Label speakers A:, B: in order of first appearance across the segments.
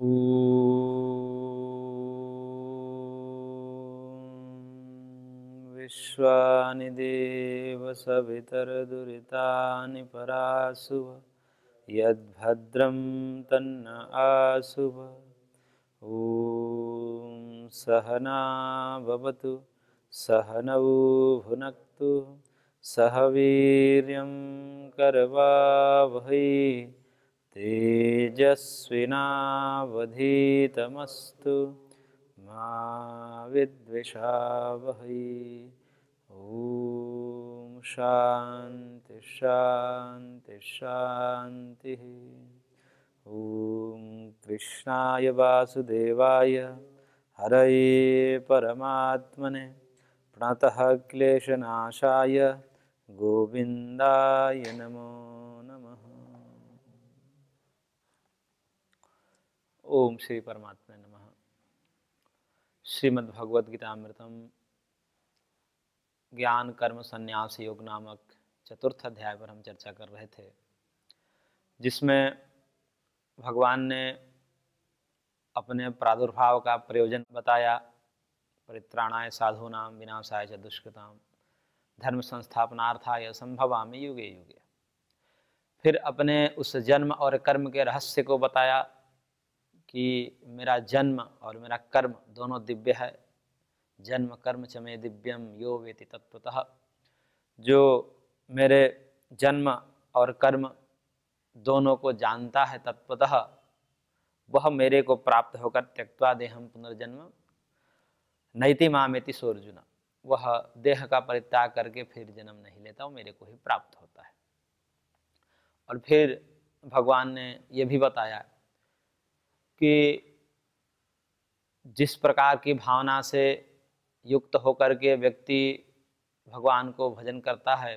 A: ऊ विश्वानि देवसवितरदुरितानि परासुव यद्भद्रं तन्न आसुव ॐ सहना भवतु सहनौ भुनक्तु सह वीर्यं तेजस्विनावधीतमस्तु मा विद्विषावहै ॐ शान्ति शान्ति शान्तिः ॐ कृष्णाय वासुदेवाय हरये परमात्मने प्रणतः क्लेशनाशाय गोविन्दाय नमो नमः ओम श्री परमात्म नम श्रीमद्भगवद्गीतामृतम ज्ञान कर्म संन्यास योग नामक चतुर्थ अध्याय पर हम चर्चा कर रहे थे जिसमें भगवान ने अपने प्रादुर्भाव का प्रयोजन बताया परित्राणाय साधु नाम विनाशाय च दुष्कृताम धर्म संस्थापनार्थाय
B: संभवामी युगे युगे फिर अपने उस जन्म और कर्म के रहस्य को बताया कि मेरा जन्म और मेरा कर्म दोनों दिव्य है जन्म कर्म च मे दिव्यम यो वेति तत्वतः जो मेरे जन्म और कर्म दोनों को जानता है तत्वतः वह मेरे को प्राप्त होकर त्यक्वा देहम पुनर्जन्म नैति मामेति सोर्जुना वह देह का परित्याग करके फिर जन्म नहीं लेता वो मेरे को ही प्राप्त होता है और फिर भगवान ने ये भी बताया कि जिस प्रकार की भावना से युक्त होकर के व्यक्ति भगवान को भजन करता है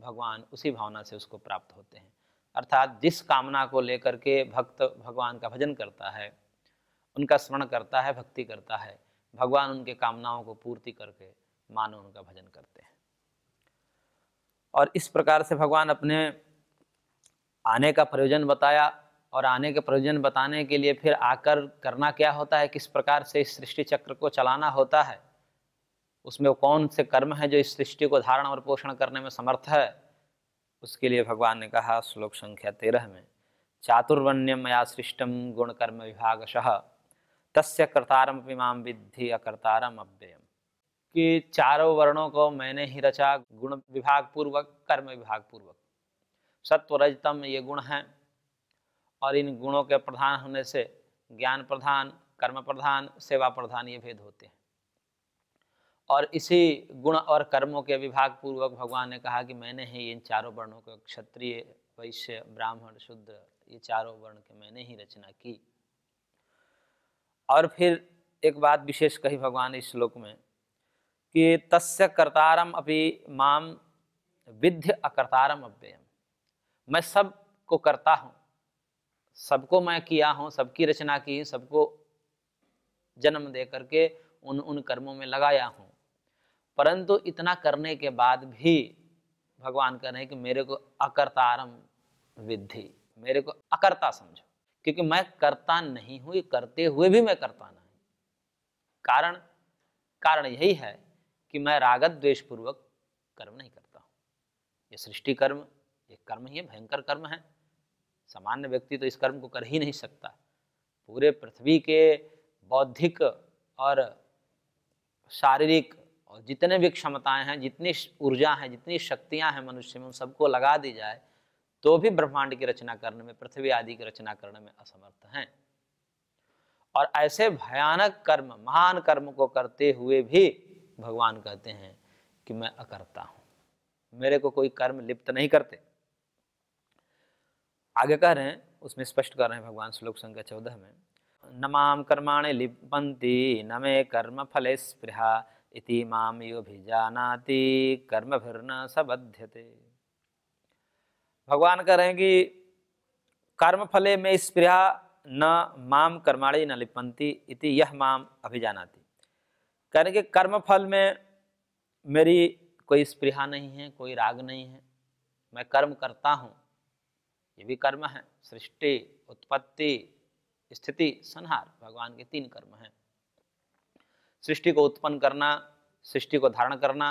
B: भगवान उसी भावना से उसको प्राप्त होते हैं अर्थात जिस कामना को लेकर के भक्त भगवान का भजन करता है उनका स्मरण करता है भक्ति करता है भगवान उनके कामनाओं को पूर्ति करके मानो उनका भजन करते हैं और इस प्रकार से भगवान अपने आने का प्रयोजन बताया और आने के प्रयोजन बताने के लिए फिर आकर करना क्या होता है किस प्रकार से इस सृष्टि चक्र को चलाना होता है उसमें वो कौन से कर्म है जो इस सृष्टि को धारण और पोषण करने में समर्थ है उसके लिए भगवान ने कहा श्लोक संख्या तेरह में चातुर्वण्यम मया सृष्टम गुणकर्म विभागशः तस्य कर्तारम इमाम विद्धि अकर्तारम अव्ययम कि चारों वर्णों को मैंने ही रचा गुण विभाग पूर्वक कर्म विभाग पूर्वक सत्व रजतम ये गुण हैं और इन गुणों के प्रधान होने से ज्ञान प्रधान कर्म प्रधान सेवा प्रधान ये भेद होते हैं और इसी गुण और कर्मों के विभाग पूर्वक भगवान ने कहा कि मैंने ही इन चारों वर्णों को क्षत्रिय वैश्य ब्राह्मण शूद्र ये चारों वर्ण के मैंने ही रचना की और फिर एक बात विशेष कही भगवान इस श्लोक में कि तस्य कर्तारम अभी माम विद्य अकर्तारम अव्ययम मैं सब को करता हूँ सबको मैं किया हूँ सबकी रचना की सबको जन्म दे करके उन उन कर्मों में लगाया हूँ परंतु इतना करने के बाद भी भगवान कह रहे हैं कि मेरे को अकर्तारम विधि मेरे को अकर्ता समझो क्योंकि मैं करता नहीं हूँ करते हुए भी मैं करता नहीं कारण कारण यही है कि मैं रागत पूर्वक कर्म नहीं करता हूँ ये सृष्टि कर्म ये कर्म ही है भयंकर कर्म है सामान्य व्यक्ति तो इस कर्म को कर ही नहीं सकता पूरे पृथ्वी के बौद्धिक और शारीरिक और जितने भी क्षमताएं हैं जितनी ऊर्जा हैं जितनी शक्तियां हैं मनुष्य में उन सबको लगा दी जाए तो भी ब्रह्मांड की रचना करने में पृथ्वी आदि की रचना करने में असमर्थ हैं और ऐसे भयानक कर्म महान कर्म को करते हुए भी भगवान कहते हैं कि मैं अकर्ता हूँ मेरे को कोई कर्म लिप्त नहीं करते आगे कह रहे हैं उसमें स्पष्ट कर रहे हैं भगवान श्लोक संख्या चौदह में न माम कर्माणे लिपंती न मे कर्म फले स्पृहा इति माम यो भी जानाति कर्म न सबध्यते भगवान कह रहे हैं कि कर्म फले में स्पृहा न माम कर्माणी न लिपंती इति यह माम अभिजानाती रहे कि कर्म फल में मेरी कोई स्पृहा नहीं है कोई राग नहीं है मैं कर्म करता हूँ ये भी कर्म है सृष्टि उत्पत्ति स्थिति संहार भगवान के तीन कर्म हैं सृष्टि को उत्पन्न करना सृष्टि को धारण करना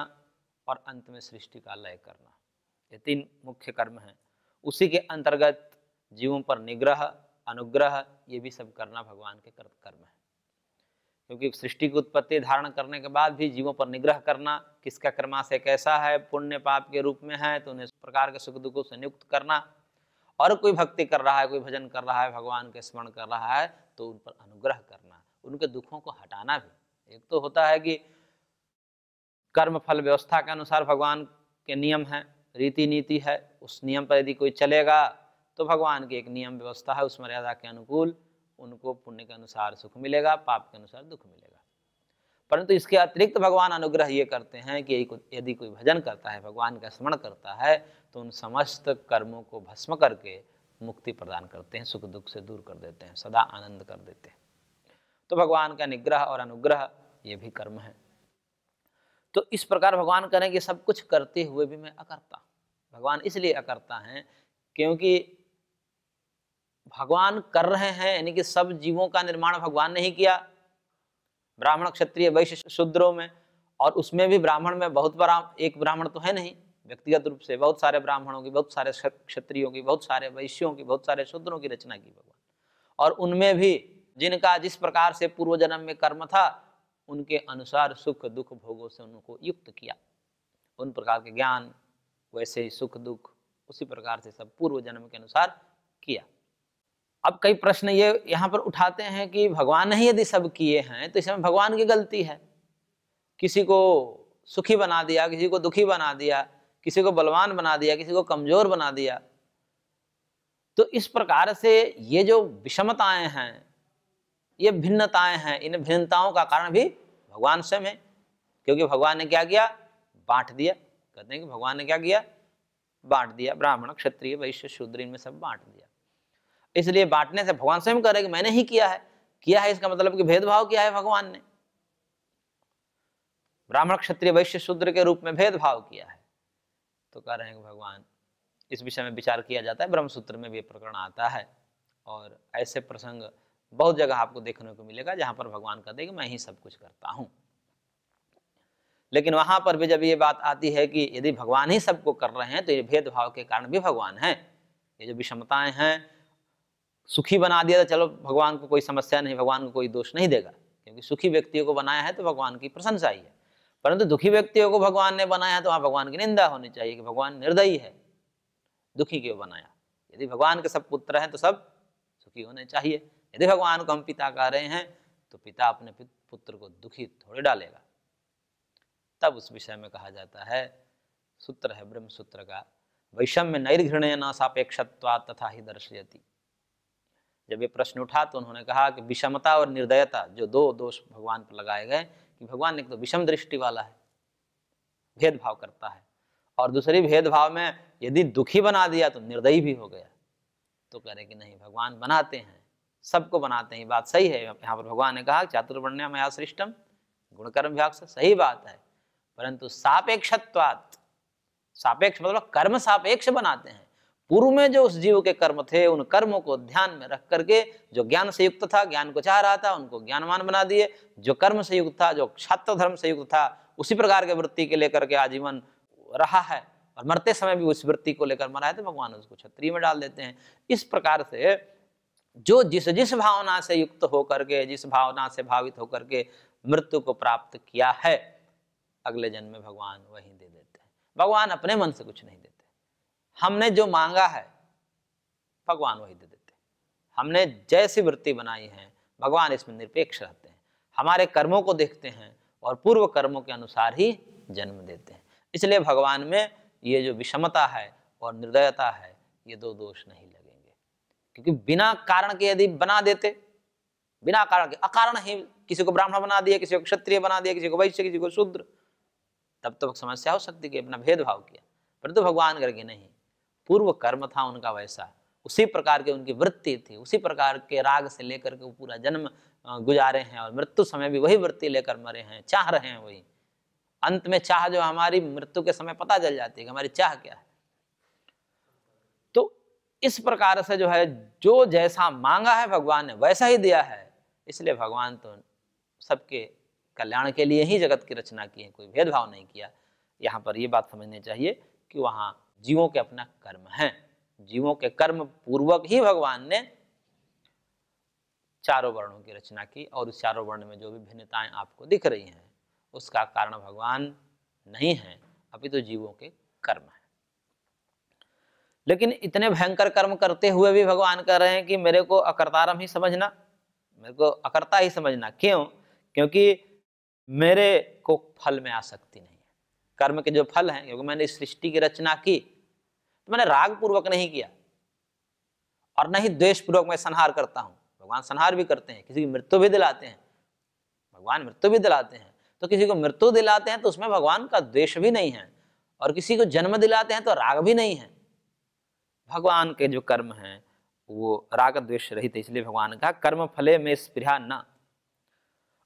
B: और अंत में सृष्टि का लय करना ये तीन मुख्य कर्म हैं उसी के अंतर्गत जीवों पर निग्रह अनुग्रह ये भी सब करना भगवान के कर्म है क्योंकि सृष्टि की उत्पत्ति धारण करने के बाद भी जीवों पर निग्रह करना किसका कर्माशय कैसा है पुण्य पाप के रूप में है तो उन्हें प्रकार के सुख दुखों से नियुक्त करना और कोई भक्ति कर रहा है कोई भजन कर रहा है भगवान के स्मरण कर रहा है तो उन पर अनुग्रह करना उनके दुखों को हटाना भी एक तो होता है कि कर्म फल व्यवस्था के अनुसार भगवान के नियम है रीति नीति है उस नियम पर यदि कोई चलेगा तो भगवान की एक नियम व्यवस्था है उस मर्यादा के अनुकूल उनको पुण्य के अनुसार सुख मिलेगा पाप के अनुसार दुख मिलेगा परंतु इसके अतिरिक्त भगवान अनुग्रह ये करते हैं कि यदि कोई भजन करता है भगवान का स्मरण करता है तो उन समस्त कर्मों को भस्म करके मुक्ति प्रदान करते हैं सुख दुख से दूर कर देते हैं सदा आनंद कर देते हैं तो भगवान का निग्रह और अनुग्रह ये भी कर्म है तो इस प्रकार भगवान करें कि सब कुछ करते हुए भी मैं अकर्ता भगवान इसलिए अकर्ता हैं क्योंकि भगवान कर रहे हैं यानी कि सब जीवों का निर्माण भगवान ने ही किया ब्राह्मण क्षत्रिय वैश्य शूद्रों में और उसमें भी ब्राह्मण में बहुत बड़ा एक ब्राह्मण तो है नहीं व्यक्तिगत रूप से बहुत सारे ब्राह्मणों की बहुत सारे क्षत्रियों की बहुत सारे वैश्यों की बहुत सारे शूद्रों की रचना की भगवान और उनमें भी जिनका जिस प्रकार से पूर्व जन्म में कर्म था उनके अनुसार सुख दुख भोगों से उनको युक्त किया उन प्रकार के ज्ञान वैसे ही सुख दुख उसी प्रकार से सब पूर्व जन्म के अनुसार किया अब कई प्रश्न ये यहाँ पर उठाते हैं कि भगवान ही यदि सब किए हैं तो इसमें भगवान की गलती है किसी को सुखी बना दिया किसी को दुखी बना दिया किसी को बलवान बना दिया किसी को कमजोर बना दिया तो इस प्रकार से ये जो विषमताएं हैं ये भिन्नताएं हैं इन भिन्नताओं का कारण भी भगवान स्वयं है क्योंकि भगवान ने क्या किया बांट दिया कहते हैं कि भगवान ने क्या किया बांट दिया ब्राह्मण क्षत्रिय वैश्य शूद्र इनमें सब बांट दिया इसलिए बांटने से भगवान स्वयं कह रहे कि मैंने ही किया है किया है इसका मतलब कि भेदभाव किया है भगवान ने ब्राह्मण क्षत्रिय वैश्य शूद्र के रूप में भेदभाव किया है तो कह रहे हैं कि भगवान इस विषय में विचार किया जाता है ब्रह्मसूत्र में भी ये प्रकरण आता है और ऐसे प्रसंग बहुत जगह आपको देखने को मिलेगा जहाँ पर भगवान कहते हैं कि मैं ही सब कुछ करता हूँ लेकिन वहाँ पर भी जब ये बात आती है कि यदि भगवान ही सबको कर रहे हैं तो ये भेदभाव के कारण भी भगवान है ये जो विषमताएं हैं सुखी बना दिया तो चलो भगवान को कोई समस्या नहीं भगवान को कोई दोष नहीं देगा क्योंकि सुखी व्यक्तियों को बनाया है तो भगवान की प्रशंसा ही है परंतु दुखी व्यक्तियों को भगवान ने बनाया तो वहां भगवान की निंदा होनी चाहिए कि भगवान निर्दयी है दुखी क्यों बनाया यदि भगवान के सब पुत्र हैं तो सब सुखी होने चाहिए यदि भगवान को हम पिता कह रहे हैं तो पिता अपने पुत्र को दुखी थोड़े डालेगा तब उस विषय में कहा जाता है सूत्र है ब्रह्म सूत्र का वैषम्य नैर्घृणय न सापेक्ष तथा ही दर्शयती जब ये प्रश्न उठा तो उन्होंने कहा कि विषमता और निर्दयता जो दो दोष भगवान पर लगाए गए कि भगवान एक तो विषम दृष्टि वाला है भेदभाव करता है और दूसरी भेदभाव में यदि दुखी बना दिया तो निर्दयी भी हो गया तो कह रहे कि नहीं भगवान बनाते हैं सबको बनाते हैं बात सही है यहाँ पर भगवान ने कहा चातुर्वर्ण्य मया सृष्टम गुणकर्म व्याक्ष सही बात है परंतु सापेक्षत्वात् सापेक्ष मतलब कर्म सापेक्ष बनाते हैं पूर्व में जो उस जीव के कर्म थे उन कर्मों को ध्यान में रख करके जो ज्ञान से युक्त था ज्ञान को चाह रहा था उनको ज्ञानवान बना दिए जो कर्म से युक्त था जो छात्र धर्म से युक्त था उसी प्रकार के वृत्ति के लेकर के आजीवन रहा है और मरते समय भी उस वृत्ति को लेकर मरा है तो भगवान उसको छत्री में डाल देते हैं इस प्रकार से जो जिस जिस भावना से युक्त होकर के जिस भावना से भावित होकर के मृत्यु को प्राप्त किया है अगले जन्म में भगवान वही दे देते हैं भगवान अपने मन से कुछ नहीं देते हमने जो मांगा है भगवान वही दे देते हमने जैसी वृत्ति बनाई है भगवान इसमें निरपेक्ष रहते हैं हमारे कर्मों को देखते हैं और पूर्व कर्मों के अनुसार ही जन्म देते हैं इसलिए भगवान में ये जो विषमता है और निर्दयता है ये दो दोष नहीं लगेंगे क्योंकि बिना कारण के यदि बना देते बिना कारण के अकारण ही किसी को ब्राह्मण बना दिया किसी को क्षत्रिय बना दिया किसी को वैश्य किसी को शूद्र तब तो समस्या हो सकती कि अपना भेदभाव किया परंतु तो भगवान करके नहीं पूर्व कर्म था उनका वैसा उसी प्रकार के उनकी वृत्ति थी उसी प्रकार के राग से लेकर के वो पूरा जन्म गुजारे हैं और मृत्यु समय भी वही वृत्ति लेकर मरे हैं चाह रहे हैं वही अंत में चाह जो हमारी मृत्यु के समय पता चल जाती है हमारी चाह क्या है तो इस प्रकार से जो है जो जैसा मांगा है भगवान ने वैसा ही दिया है इसलिए भगवान तो सबके कल्याण के लिए ही जगत की रचना की है कोई भेदभाव नहीं किया यहाँ पर ये बात समझनी चाहिए कि वहाँ जीवों के अपना कर्म है जीवों के कर्म पूर्वक ही भगवान ने चारों वर्णों की रचना की और उस चारों वर्ण में जो भी भिन्नताएं आपको दिख रही हैं उसका कारण भगवान नहीं है अभी तो जीवों के कर्म है लेकिन इतने भयंकर कर्म करते हुए भी भगवान कह रहे हैं कि मेरे को अकर्तारम ही समझना मेरे को अकर्ता ही समझना क्यों क्योंकि मेरे को फल में आसक्ति नहीं कर्म के जो फल हैं क्योंकि मैंने इस सृष्टि की रचना की तो मैंने राग पूर्वक नहीं किया और न ही द्वेष पूर्वक मैं संहार करता हूँ भगवान संहार भी करते हैं किसी की मृत्यु भी दिलाते हैं भगवान मृत्यु भी दिलाते हैं तो किसी को मृत्यु दिलाते हैं तो उसमें भगवान का द्वेष भी नहीं है और किसी को जन्म दिलाते हैं तो राग भी नहीं है भगवान के जो कर्म हैं वो राग द्वेष रहित है इसलिए भगवान का कर्म फले में स्पृह न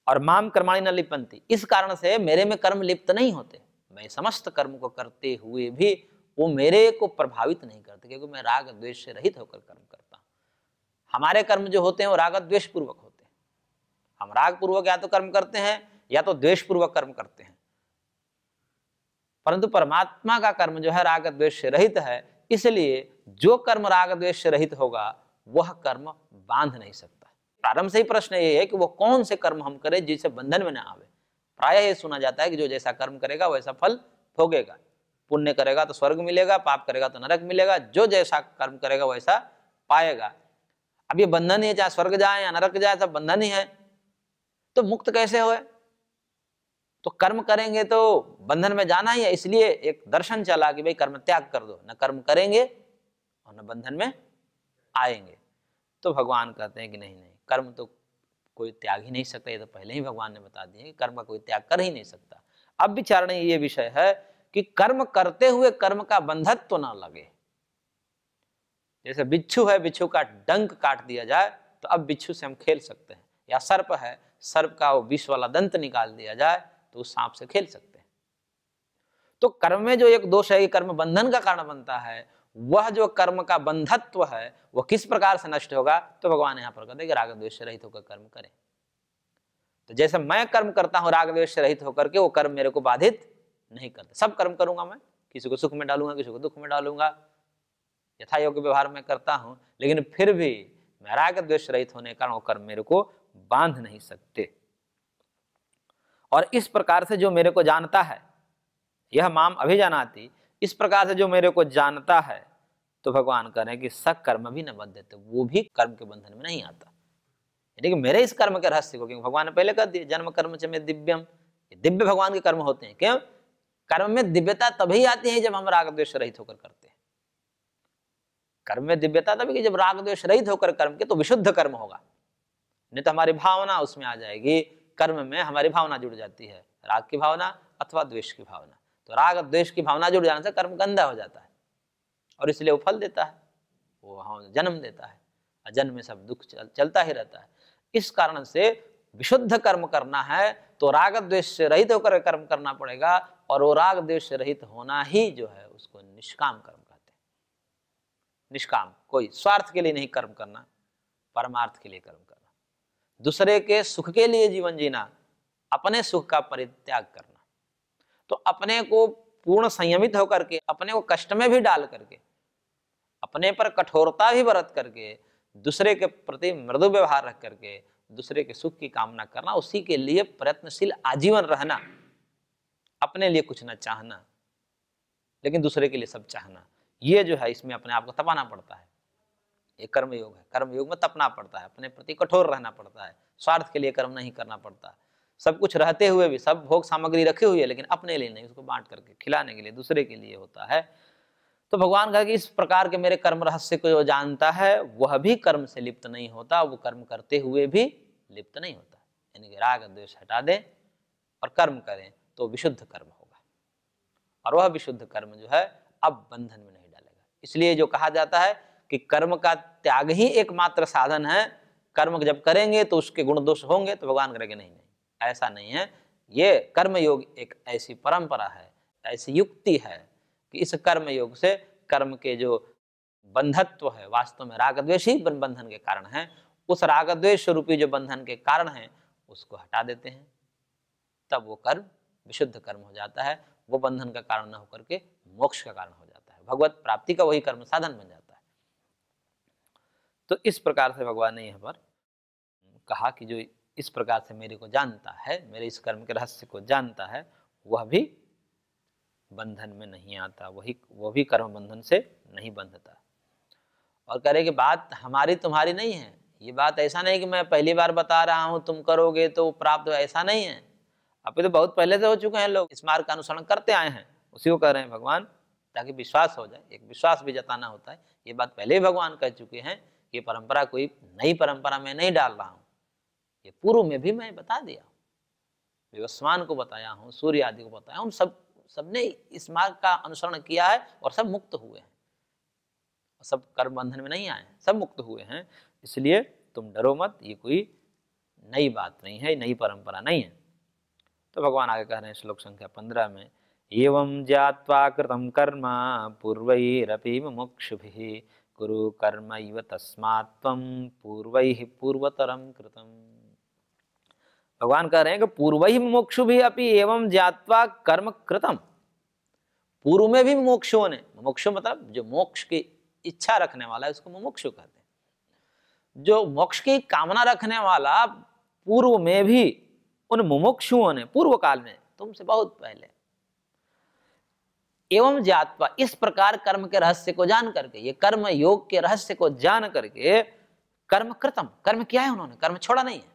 B: और माम कर्माणी न लिपंती इस कारण से मेरे में कर्म लिप्त नहीं होते मैं समस्त कर्म को करते हुए भी वो मेरे को प्रभावित नहीं करते क्योंकि मैं राग द्वेष से रहित होकर कर्म करता हूँ हमारे कर्म जो होते हैं वो राग द्वेष पूर्वक होते हैं हम राग पूर्वक या तो कर्म करते हैं या तो द्वेष पूर्वक कर्म करते हैं परंतु परमात्मा का कर्म जो है राग द्वेष से रहित है इसलिए जो कर्म राग द्वेष से रहित होगा वह कर्म बांध नहीं सकता प्रारंभ से ही प्रश्न ये है कि वो कौन से कर्म हम करें जिसे बंधन में ना आवे प्राय ये सुना जाता है कि जो जैसा कर्म करेगा वैसा फल भोगेगा पुण्य करेगा तो स्वर्ग मिलेगा पाप करेगा तो नरक मिलेगा जो जैसा कर्म करेगा वैसा पाएगा अब ये बंधन ही है चाहे स्वर्ग जाए या नरक जाए सब बंधन ही है तो मुक्त कैसे हो तो कर्म करेंगे तो बंधन में जाना ही है इसलिए एक दर्शन चला कि भाई कर्म त्याग कर दो न कर्म करेंगे और न बंधन में आएंगे तो भगवान कहते हैं कि नहीं नहीं कर्म तो कोई त्याग ही नहीं सकता ये तो पहले ही भगवान ने बता दिया कि कर्म का कोई त्याग कर ही नहीं सकता अब विचारण ये विषय है कि कर्म करते हुए कर्म का बंधक तो ना लगे जैसे बिच्छू है बिच्छू का डंक काट दिया जाए तो अब बिच्छू से हम खेल सकते हैं या सर्प है सर्प का वो विष वाला दंत निकाल दिया जाए तो उस सांप से खेल सकते हैं तो कर्म में जो एक दोष है ये कर्म बंधन का कारण बनता है वह जो कर्म का बंधत्व है वह किस प्रकार से नष्ट होगा तो भगवान यहां पर कहते हैं राग द्वेष रहित होकर कर्म करें तो जैसे मैं कर्म करता हूं राग द्वेष रहित होकर के वो कर्म मेरे को बाधित नहीं करता सब कर्म करूंगा मैं किसी को सुख में डालूंगा किसी को दुख में डालूंगा यथा योग्य व्यवहार में करता हूं लेकिन फिर भी मैं राग द्वेष रहित होने के कारण वो कर्म मेरे को बांध नहीं सकते और इस प्रकार से जो मेरे को जानता है यह माम अभी जानाती इस प्रकार से जो मेरे को जानता है तो भगवान कह रहे हैं कि सब कर्म भी न बंध देते तो वो भी कर्म के बंधन में नहीं आता यानी कि मेरे इस कर्म के रहस्य को क्योंकि भगवान ने पहले कह दिया जन्म कर्म से में दिव्यम दिव्य भगवान के कर्म होते हैं क्यों कर्म में दिव्यता तभी आती है जब हम राग द्वेष रहित होकर करते हैं कर्म में दिव्यता तभी कि जब राग द्वेष रहित होकर कर्म के तो विशुद्ध कर्म होगा नहीं तो हमारी भावना उसमें आ जाएगी कर्म में हमारी भावना जुड़ जाती है राग की भावना अथवा द्वेष की भावना तो राग द्वेश द्वेष की भावना जुड़ जाने से कर्म गंदा हो जाता है और इसलिए वो फल देता है वो हाँ जन्म देता है अजन्म जन्म में सब दुख चल, चलता ही रहता है इस कारण से विशुद्ध कर्म करना है तो राग द्वेष से रहित होकर कर्म करना पड़ेगा और वो राग द्वेष से रहित होना ही जो है उसको निष्काम कर्म कहते हैं निष्काम कोई स्वार्थ के लिए नहीं कर्म करना परमार्थ के लिए कर्म करना दूसरे के सुख के लिए जीवन जीना अपने सुख का परित्याग करना तो अपने को पूर्ण संयमित होकर के अपने को कष्ट में भी डाल करके अपने पर कठोरता भी बरत करके दूसरे के प्रति मृदु व्यवहार रख करके दूसरे के सुख की कामना करना उसी के लिए प्रयत्नशील आजीवन रहना अपने लिए कुछ ना चाहना लेकिन दूसरे के लिए सब चाहना ये जो है इसमें अपने आप को तपाना पड़ता है ये कर्मयोग है कर्मयोग में तपना पड़ता है अपने प्रति कठोर रहना पड़ता है स्वार्थ के लिए कर्म नहीं करना पड़ता सब कुछ रहते हुए भी सब भोग सामग्री रखी हुई है लेकिन अपने लिए नहीं उसको बांट करके खिलाने के लिए दूसरे के लिए होता है तो भगवान कहा कि इस प्रकार के मेरे कर्म रहस्य को जो जानता है वह भी कर्म से लिप्त नहीं होता वो कर्म करते हुए भी लिप्त नहीं होता यानी कि राग द्वेष हटा दें और कर्म करें तो विशुद्ध कर्म होगा और वह विशुद्ध कर्म जो है अब बंधन में नहीं डालेगा इसलिए जो कहा जाता है कि कर्म का त्याग ही एकमात्र साधन है कर्म जब करेंगे तो उसके गुण दोष होंगे तो भगवान करेंगे नहीं ऐसा नहीं है ये कर्मयोग एक ऐसी परंपरा है ऐसी युक्ति है कि इस कर्मयोग से कर्म के जो बंधत्व है वास्तव में रागद्वेश ही बंधन के कारण है उस रागद्वेश रूपी जो बंधन के कारण है उसको हटा देते हैं तब वो कर्म विशुद्ध कर्म हो जाता है वो बंधन का कारण न होकर के मोक्ष का कारण हो जाता है भगवत प्राप्ति का वही कर्म साधन बन जाता है तो इस प्रकार से भगवान ने यहाँ पर कहा कि जो इस प्रकार से मेरे को जानता है मेरे इस कर्म के रहस्य को जानता है वह भी बंधन में नहीं आता वही वो भी कर्म बंधन से नहीं बंधता और कह रहे कि बात हमारी तुम्हारी नहीं है ये बात ऐसा नहीं कि मैं पहली बार बता रहा हूँ तुम करोगे तो प्राप्त ऐसा नहीं है अभी तो बहुत पहले से हो चुके हैं लोग इस मार्ग का अनुसरण करते आए हैं उसी को कह रहे हैं भगवान ताकि विश्वास हो जाए एक विश्वास भी जताना होता है ये बात पहले ही भगवान कह चुके हैं ये परंपरा कोई नई परंपरा में नहीं डाल रहा हूँ ये पूर्व में भी मैं बता दिया विवस्वान को बताया हूँ सूर्य आदि को बताया हूँ सब सबने इस मार्ग का अनुसरण किया है और सब मुक्त हुए हैं सब कर्म बंधन में नहीं आए सब मुक्त हुए हैं इसलिए तुम डरो मत ये कोई नई बात नहीं है नई परंपरा नहीं है तो भगवान आगे कह रहे हैं श्लोक संख्या पंद्रह में एवं ज्ञावा कृतम कर्म पूर्वरपि भी कुरु कर्म इव तस्मा पूर्व पूर्वतरम कृतम भगवान कह रहे हैं कि पूर्व ही मोक्ष भी अपनी एवं जात्वा कर्म कृतम पूर्व में भी मोक्षों ने मोक्ष मतलब जो मोक्ष की इच्छा रखने वाला है उसको मोक्ष कहते हैं जो मोक्ष की कामना रखने वाला पूर्व में भी उन मुमुक्षुओं ने पूर्व काल में तुमसे बहुत पहले एवं जातवा इस प्रकार कर्म के रहस्य को जान करके ये कर्म योग के रहस्य को जान करके कर्म कृतम कर्म किया है उन्होंने कर्म छोड़ा नहीं है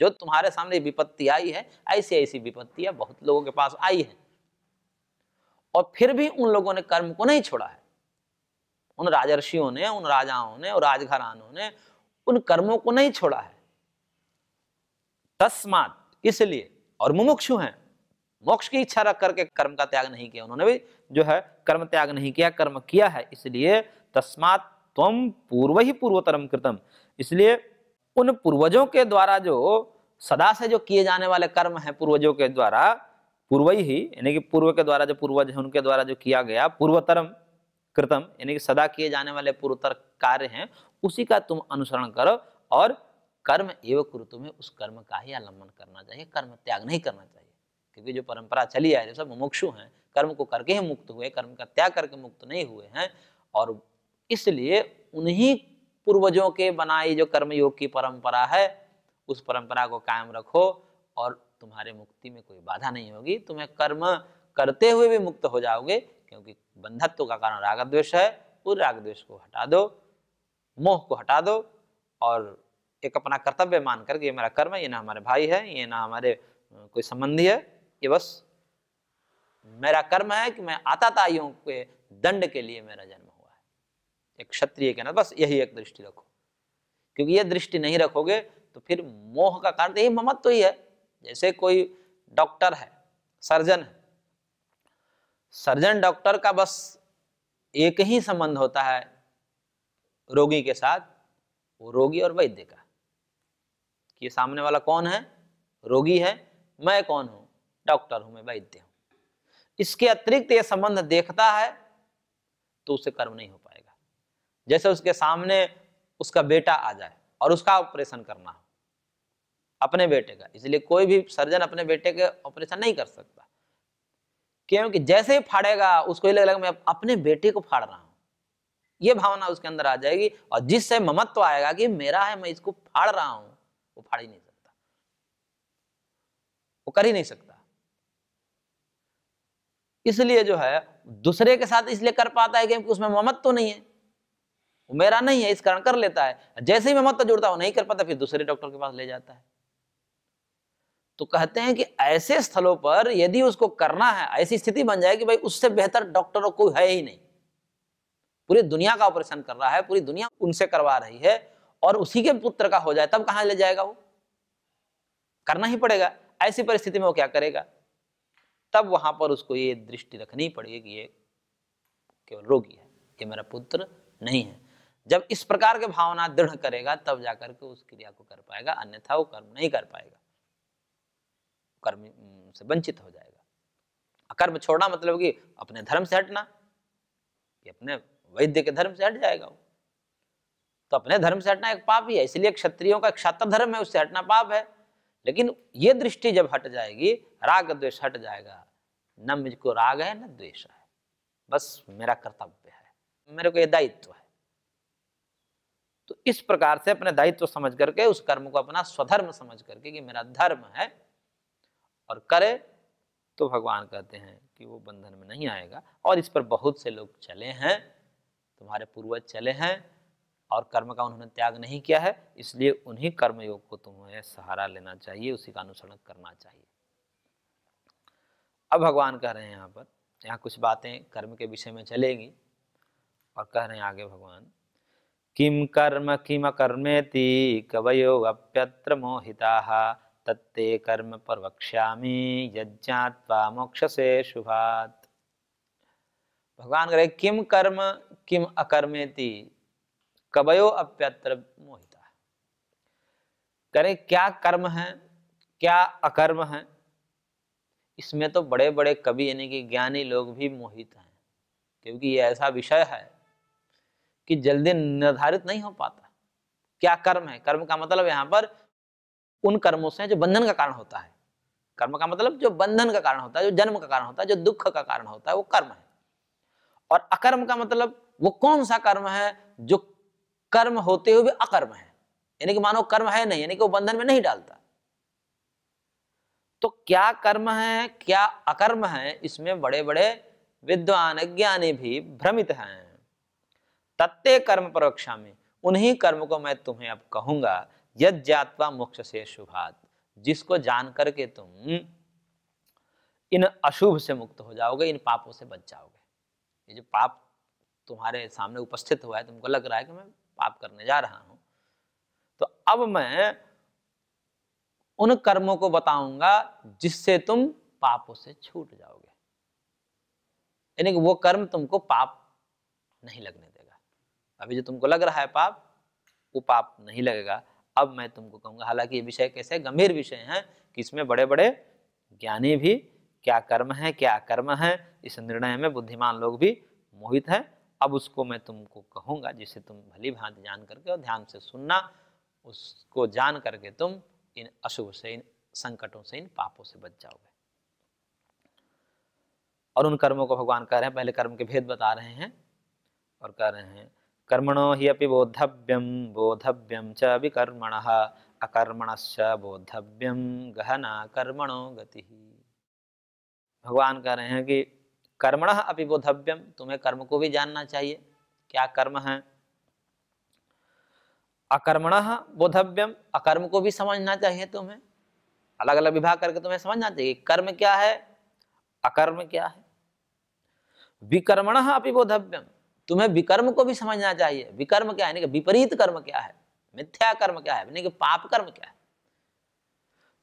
B: जो तुम्हारे सामने विपत्ति आई है ऐसी ऐसी विपत्तियां बहुत लोगों के पास आई है और फिर भी उन लोगों ने कर्म को नहीं छोड़ा है उन राजर्षियों ने उन राजाओं ने और राजघरानों ने उन कर्मों को नहीं छोड़ा है तस्मात इसलिए और मुमुक्षु हैं मोक्ष की इच्छा रख करके कर्म का त्याग नहीं किया उन्होंने भी जो है कर्म त्याग नहीं किया कर्म किया है इसलिए तस्मात तुम पूर्व ही पूर्वतरम कृतम इसलिए उन पूर्वजों के द्वारा जो सदा से जो किए जाने वाले कर्म हैं पूर्वजों के द्वारा पूर्व ही यानी कि पूर्व के द्वारा जो पूर्वज है उनके द्वारा जो किया गया पूर्वतरम कृतम यानी कि सदा किए जाने वाले पूर्वतर कार्य हैं उसी का तुम अनुसरण करो और कर्म एवं कुरु तुम्हें उस कर्म का ही आलम्बन करना चाहिए कर्म त्याग नहीं करना चाहिए क्योंकि जो परंपरा चली आ रही सब मुमुक्षु हैं कर्म को करके ही मुक्त हुए कर्म का त्याग करके मुक्त नहीं हुए हैं और इसलिए उन्हीं पूर्वजों के बनाई जो कर्मयोग की परंपरा है उस परंपरा को कायम रखो और तुम्हारे मुक्ति में कोई बाधा नहीं होगी तुम्हें कर्म करते हुए भी मुक्त हो जाओगे क्योंकि बंधत्व का कारण राग द्वेष है उस राग द्वेष को हटा दो मोह को हटा दो और एक अपना कर्तव्य मान करके ये मेरा कर्म है ये ना हमारे भाई है ये ना हमारे कोई संबंधी है ये बस मेरा कर्म है कि मैं आताताइयों के दंड के लिए मेरा जन्म हुआ है एक क्षत्रिय के ना बस यही एक दृष्टि रखो क्योंकि ये दृष्टि नहीं रखोगे तो फिर मोह का कारण तो यही ममत्व तो ही है जैसे कोई डॉक्टर है सर्जन है सर्जन डॉक्टर का बस एक ही संबंध होता है रोगी के साथ वो रोगी और वैद्य का कि सामने वाला कौन है रोगी है मैं कौन हूं डॉक्टर हूं मैं वैद्य हूं इसके अतिरिक्त यह संबंध देखता है तो उसे कर्म नहीं हो पाएगा जैसे उसके सामने उसका बेटा आ जाए और उसका ऑपरेशन करना हो अपने बेटे का इसलिए कोई भी सर्जन अपने बेटे के ऑपरेशन नहीं कर सकता क्योंकि जैसे ही फाड़ेगा उसको ये लगेगा मैं अपने बेटे को फाड़ रहा हूँ ये भावना उसके अंदर आ जाएगी और जिससे ममत्व तो आएगा कि मेरा है मैं इसको फाड़ रहा हूँ वो फाड़ ही नहीं सकता वो कर ही नहीं सकता इसलिए जो है दूसरे के साथ इसलिए कर पाता है क्योंकि उसमें ममत्व तो नहीं है वो मेरा नहीं है इस कारण कर लेता है जैसे ही मैं मत जुड़ता हूँ नहीं कर पाता फिर दूसरे डॉक्टर के पास ले जाता है तो कहते हैं कि ऐसे स्थलों पर यदि उसको करना है ऐसी स्थिति बन जाए कि भाई उससे बेहतर डॉक्टर कोई है ही नहीं पूरी दुनिया का ऑपरेशन कर रहा है पूरी दुनिया उनसे करवा रही है और उसी के पुत्र का हो जाए तब कहा ले जाएगा वो करना ही पड़ेगा ऐसी परिस्थिति में वो क्या करेगा तब वहां पर उसको ये दृष्टि रखनी पड़ेगी कि ये केवल रोगी है ये मेरा पुत्र नहीं है जब इस प्रकार के भावना दृढ़ करेगा तब जाकर के उस क्रिया को कर पाएगा अन्यथा वो कर्म नहीं कर पाएगा कर्म से वंचित हो जाएगा अकर्म छोड़ना मतलब कि अपने धर्म से हटना कि अपने वैद्य के धर्म से हट जाएगा वो तो अपने धर्म से हटना एक पाप ही है इसलिए क्षत्रियों का क्षत्र धर्म है उससे हटना पाप है लेकिन ये दृष्टि जब हट जाएगी राग द्वेष हट जाएगा न मुझको राग है न द्वेष है बस मेरा कर्तव्य है मेरे को यह दायित्व है तो इस प्रकार से अपने दायित्व समझ करके उस कर्म को अपना स्वधर्म समझ करके कि मेरा धर्म है और करे तो भगवान कहते हैं कि वो बंधन में नहीं आएगा और इस पर बहुत से लोग चले हैं तुम्हारे पूर्वज चले हैं और कर्म का उन्होंने त्याग नहीं किया है इसलिए उन्हीं कर्मयोग को तुम्हें सहारा लेना चाहिए उसी का अनुसरण करना चाहिए अब भगवान कह रहे हैं यहाँ पर यहाँ कुछ बातें कर्म के विषय में चलेगी
A: और कह रहे हैं आगे भगवान किम कर्म किम कर्मेति कवयो अप्यत्र मोहिता तत्ते कर्म पर प्रवक्ष्यामि
B: यज्ञात्वा मोक्ष से शुभात भगवान करे किम कर्म किम अकर्मेति कवयो अप्यत्र मोहिता करे क्या कर्म है क्या अकर्म है इसमें तो बड़े बड़े कवि यानी कि ज्ञानी लोग भी मोहित हैं क्योंकि ये ऐसा विषय है कि जल्दी निर्धारित नहीं हो पाता क्या कर्म है कर्म का मतलब यहाँ पर उन कर्मों से जो बंधन का कारण होता है कर्म का मतलब जो बंधन का कारण होता है जो जन्म का कारण होता है जो दुख का कारण होता है वो कर्म है और अकर्म का मतलब वो कौन सा कर्म है जो कर्म होते हुए भी अकर्म है यानी कि मानो कर्म है नहीं यानी कि वो बंधन में नहीं डालता तो क्या कर्म है क्या अकर्म है इसमें बड़े बड़े विद्वान ज्ञानी भी भ्रमित हैं तत्ते कर्म परोक्षा में उन्हीं कर्म को मैं तुम्हें अब कहूंगा यद जातवा मोक्ष से शुभात जिसको जान करके तुम इन अशुभ से मुक्त हो जाओगे इन पापों से बच जाओगे ये जो पाप तुम्हारे सामने उपस्थित हुआ है तुमको लग रहा है कि मैं पाप करने जा रहा हूं तो अब मैं उन कर्मों को बताऊंगा जिससे तुम पापों से छूट जाओगे यानी कि वो कर्म तुमको पाप नहीं लगने अभी जो तुमको लग रहा है पाप वो पाप नहीं लगेगा अब मैं तुमको कहूँगा हालांकि ये विषय कैसे गंभीर विषय हैं कि इसमें बड़े बड़े ज्ञानी भी क्या कर्म है क्या कर्म है इस निर्णय में बुद्धिमान लोग भी मोहित हैं अब उसको मैं तुमको कहूँगा जिसे तुम भली भांति जान करके और ध्यान से सुनना उसको जान करके तुम इन अशुभ से इन संकटों से इन पापों से बच जाओगे और उन कर्मों को भगवान कह रहे हैं पहले कर्म के भेद बता रहे हैं और कह रहे हैं कर्मणो हि अपि बोद्धव्यं बोद्धव्यं च विकर्मणः अकर्मणश्च बोद्धव्यं गहना कर्मणो गतिः भगवान कह रहे हैं कि कर्मण अपि बोधव्यम तुम्हें कर्म को भी जानना चाहिए क्या कर्म है अकर्मण बोधव्यम अकर्म को भी समझना चाहिए तुम्हें अलग अलग विभाग करके तुम्हें समझना चाहिए कर्म क्या है अकर्म क्या है विकर्मण अपि बोधव्यम तुम्हें विकर्म को भी समझना चाहिए विकर्म क्या है विपरीत कर्म क्या है मिथ्या कर्म क्या है यानी कि पाप कर्म क्या है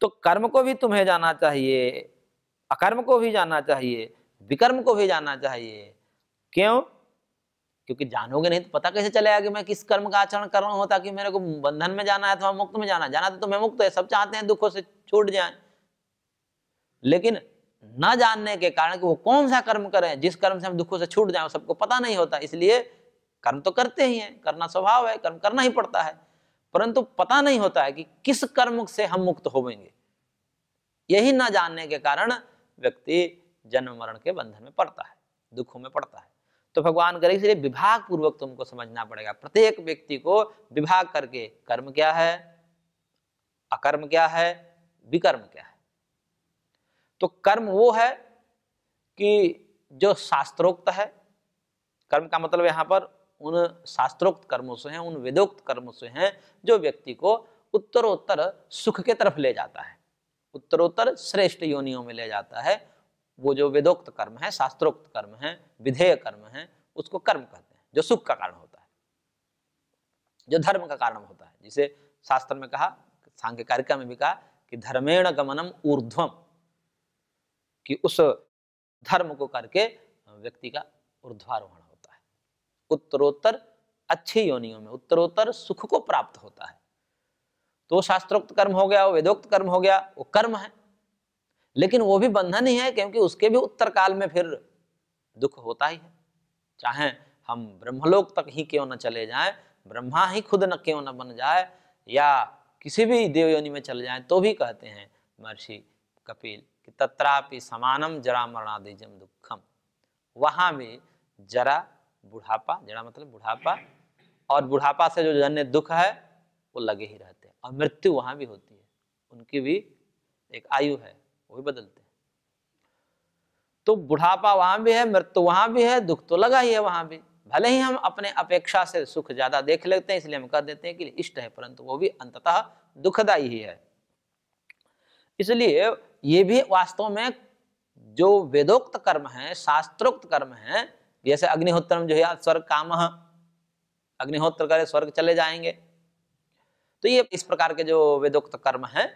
B: तो कर्म को भी तुम्हें जाना चाहिए अकर्म को भी जाना चाहिए विकर्म को भी जाना चाहिए क्यों क्योंकि जानोगे नहीं तो पता कैसे चलेगा कि मैं किस कर्म का आचरण कर रहा हूं ताकि मेरे को बंधन में जाना है अथवा मुक्त में जाना है जाना तो तुम्हें मुक्त है सब चाहते हैं दुखों से छूट जाए लेकिन ना जानने के कारण कि वो कौन सा कर्म करें जिस कर्म से हम दुखों से छूट जाए सबको पता नहीं होता इसलिए कर्म तो करते ही हैं करना स्वभाव है कर्म करना ही पड़ता है परंतु पता नहीं होता है कि किस कर्म से हम मुक्त होवेंगे यही ना जानने के कारण व्यक्ति जन्म मरण के बंधन में पड़ता है दुखों में पड़ता है तो भगवान करे इसलिए विभाग पूर्वक तुमको समझना पड़ेगा प्रत्येक व्यक्ति को विभाग करके कर्म क्या है अकर्म क्या है विकर्म क्या है तो कर्म वो है कि जो शास्त्रोक्त है कर्म का मतलब यहाँ पर उन शास्त्रोक्त कर्मों से हैं उन वेदोक्त कर्मों से हैं जो व्यक्ति को उत्तरोत्तर सुख के तरफ ले जाता है उत्तरोत्तर श्रेष्ठ योनियों में ले जाता है वो जो वेदोक्त कर्म है शास्त्रोक्त कर्म है विधेय कर्म है उसको कर्म कहते हैं जो सुख का कारण होता है जो धर्म का कारण होता है जिसे शास्त्र में कहा सांख्य सांख्यकारिका में भी कहा कि धर्मेण गमनम ऊर्ध्वम कि उस धर्म को करके व्यक्ति का ऊर्ध्वारोहण होता है उत्तरोत्तर अच्छी योनियों में उत्तरोत्तर सुख को प्राप्त होता है तो शास्त्रोक्त कर्म हो गया वेदोक्त कर्म हो गया वो कर्म है लेकिन वो भी बंधन ही है क्योंकि उसके भी उत्तर काल में फिर दुख होता ही है चाहे हम ब्रह्मलोक तक ही क्यों न चले जाएं ब्रह्मा ही खुद न क्यों न बन जाए या किसी भी देवयोनि में चले जाएं तो भी कहते हैं महर्षि कपिल कि तत्रापि समानम जरा मरणादिजम दुखम वहाँ भी जरा बुढ़ापा जरा मतलब बुढ़ापा और बुढ़ापा से जो जन्य दुख है वो लगे ही रहते हैं और मृत्यु वहाँ भी होती है उनकी भी एक आयु है वो भी बदलते हैं तो बुढ़ापा वहाँ भी है मृत्यु वहाँ भी है दुख तो लगा ही है वहाँ भी भले ही हम अपने अपेक्षा से सुख ज़्यादा देख लेते हैं इसलिए हम कह देते हैं कि इष्ट है परंतु वो भी अंततः दुखदायी ही है इसलिए ये भी वास्तव में जो वेदोक्त कर्म है शास्त्रोक्त कर्म है जैसे अग्निहोत्र में जो है स्वर्ग काम अग्निहोत्र करे स्वर्ग चले जाएंगे तो ये इस प्रकार के जो वेदोक्त कर्म है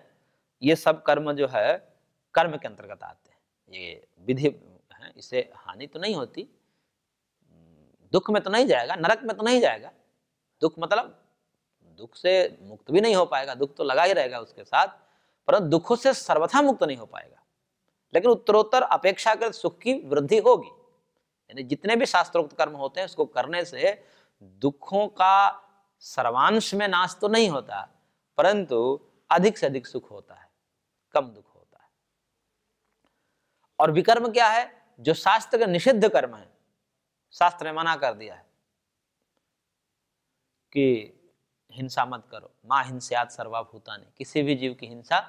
B: ये सब कर्म जो है कर्म के अंतर्गत आते हैं ये विधि है इसे हानि तो नहीं होती दुख में तो नहीं जाएगा नरक में तो नहीं जाएगा दुख मतलब दुख से मुक्त भी नहीं हो पाएगा दुख तो लगा ही रहेगा उसके साथ परंतु दुखों से सर्वथा मुक्त नहीं हो पाएगा लेकिन उत्तरोत्तर अपेक्षाकृत सुख की वृद्धि होगी यानी जितने भी शास्त्रोक्त कर्म होते हैं उसको करने से दुखों का सर्वांश में नाश तो नहीं होता परंतु अधिक से अधिक सुख होता है कम दुख होता है और विकर्म क्या है जो शास्त्र के निषिद्ध कर्म है शास्त्र ने मना कर दिया है कि हिंसा मत करो माँ हिंसात ने किसी भी जीव की हिंसा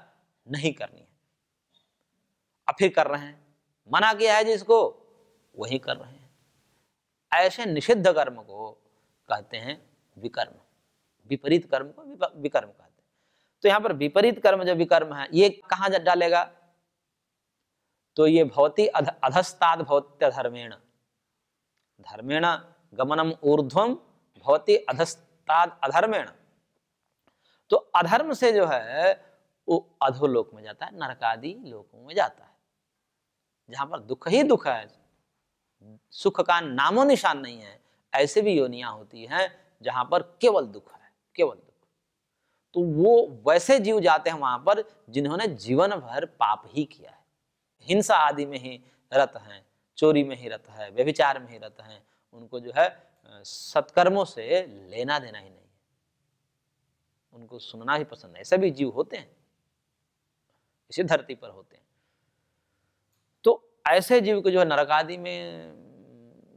B: नहीं करनी है अब फिर कर रहे हैं मना किया है जिसको वही कर रहे हैं ऐसे निषिद्ध कर्म को कहते हैं विकर्म विपरीत कर्म को विकर्म कहते हैं तो यहाँ पर विपरीत कर्म जो विकर्म है ये कहाँ डालेगा तो ये भौती अध अधस्ताद भौत्य धर्मेण धर्मेण गमनम ऊर्ध्वम भौती अधस्त ताद अधर्मेण तो अधर्म से जो है वो अधोलोक में जाता है नरकादि लोकों में जाता है जहां पर दुख ही दुख है सुख का नामो निशान नहीं है ऐसे भी योनियां होती हैं जहां पर केवल दुख है केवल दुख तो वो वैसे जीव जाते हैं वहां पर जिन्होंने जीवन भर पाप ही किया है हिंसा आदि में ही रत हैं चोरी में ही रत है व्यभिचार में ही रत हैं उनको जो है सत्कर्मों से लेना देना ही नहीं है उनको सुनना ही पसंद है ऐसे भी जीव होते हैं इसी धरती पर होते हैं तो ऐसे जीव को जो है नरक आदि में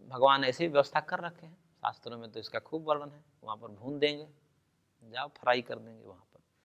B: भगवान ऐसी व्यवस्था कर रखे हैं शास्त्रों में तो इसका खूब वर्णन है वहां पर भून देंगे जाओ फ्राई कर देंगे वहां पर